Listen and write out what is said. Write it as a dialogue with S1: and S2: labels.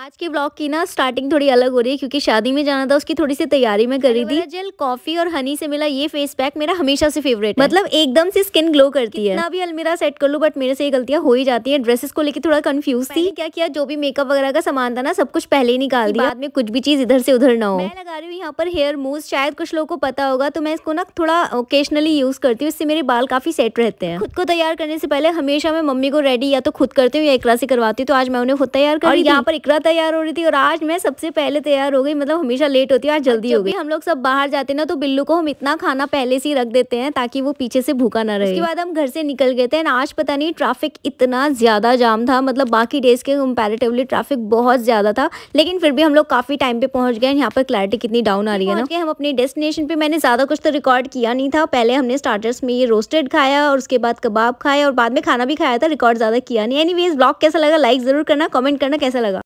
S1: आज के ब्लॉग की ना स्टार्टिंग थोड़ी अलग हो रही है क्योंकि शादी में जाना था उसकी थोड़ी सी तैयारी मैं कर रही थी जेल कॉफी और हनी से मिला ये फेस पैक मेरा हमेशा से फेवरेट है मतलब एकदम से स्किन ग्लो करती है ना भी अलमीरा सेट कर लू बट मेरे से ये गलतियाँ हो ही जाती है ड्रेसेस को लेकर थोड़ा कंफ्यूज थी क्या किया जो भी मेकअप वगैरह का सामान था ना सब कुछ पहले ही निकाल दिया बाद में कुछ भी चीज इधर से उधर ना हो मैं लगा रही हूँ यहाँ पर हेयर मूव शायद कुछ लोगों को पता होगा तो मैं इसको ना थोड़ा ओकेशनली यूज करती हूँ इससे मेरे बाल काफी सेट रहते हैं खुद को तैयार करने से पहले हमेशा मैं मम्मी को रेडी या तो खुद करती हूँ या इकरा से करवाती हूँ तो आज मैं उन्हें खुद तैयार कर यहाँ पर इकरा तैयार हो रही थी और आज मैं सबसे पहले तैयार हो गई मतलब हमेशा लेट होती है आज जल्दी हो गई हम लोग सब बाहर जाते ना तो बिल्लू को हम इतना खाना पहले से ही रख देते हैं ताकि वो पीछे से भूखा ना रहे उसके बाद हम घर से निकल गए थे आज पता नहीं ट्रैफिक इतना ज़्यादा जाम था मतलब बाकी डेज के कंपेरेटिवली ट्रैफिक बहुत ज़्यादा था लेकिन फिर भी हम लोग काफ़ी टाइम पे पहुंच गए यहाँ पर क्लैरिटी कितनी डाउन आ रही है ना हम अपने डेस्टिनेशन पे मैंने ज़्यादा कुछ तो रिकॉर्ड किया नहीं था पहले हमने स्टार्टर्स में ये रोस्टेड खाया और उसके बाद कबाब खाया और बाद में खाना भी खाया था रिकॉर्ड ज़्यादा किया नहीं एनी ब्लॉग कैसा लगा लाइक ज़रूर करना कॉमेंट करना कैसा लगा